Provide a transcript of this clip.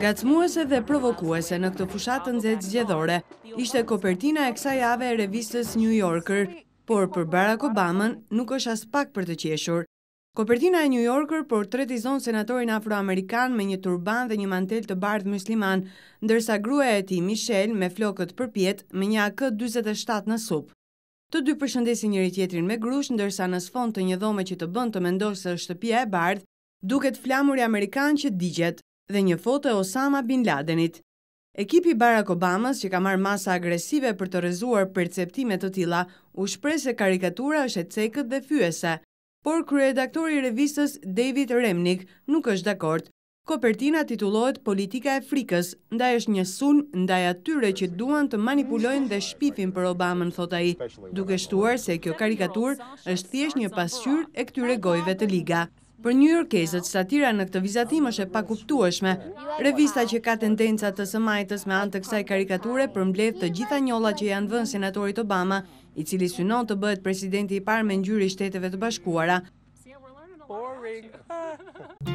Gacmuese dhe provokuese në këtë fushat të nxehtë zgjedhore ishte kopertina e kësaj jave e revistës New Yorker, por për Barack Obama nuk është as pak për të qeshur. Kopertina e New Yorker portretizon senatorin afroamerikan me një turban dhe një mantel të bardhë musliman, ndërsa gruaja e tij Michelle me flokët përpjet me një AK-47 në sup. Të dy përshëndesin njëri tjetrin me grush, ndërsa në sfond të një dhome që të bënd të mendosh se është shtëpia e bardh, duket flamuri Amerikan që digjet dhe një foto e Osama Bin Ladenit. Ekipi Barack Obamas që ka marrë masa agresive për të rezuar perceptime të tila, u shpre se karikatura është e cekët dhe fyese, por kryedaktori revistës David Remnik nuk është dakord. Kopertina titulojt Politika e frikës, ndaj është një sun ndaj atyre që duan të manipulojnë dhe shpifin për Obamën, thota i, duke shtuar se kjo karikatur është thjesht një pasqyrë e këtyre gojve të liga. Për New jorkesët, satira në këtë vizatim është e pakuptueshme. Revista që ka tendenca të sëmajtës me antë kësaj karikature për mblev të gjitha njolla që janë dhënë senatorit Obama, i cili synon të bëhet presidenti i parë me njëri shteteve të bashkuara.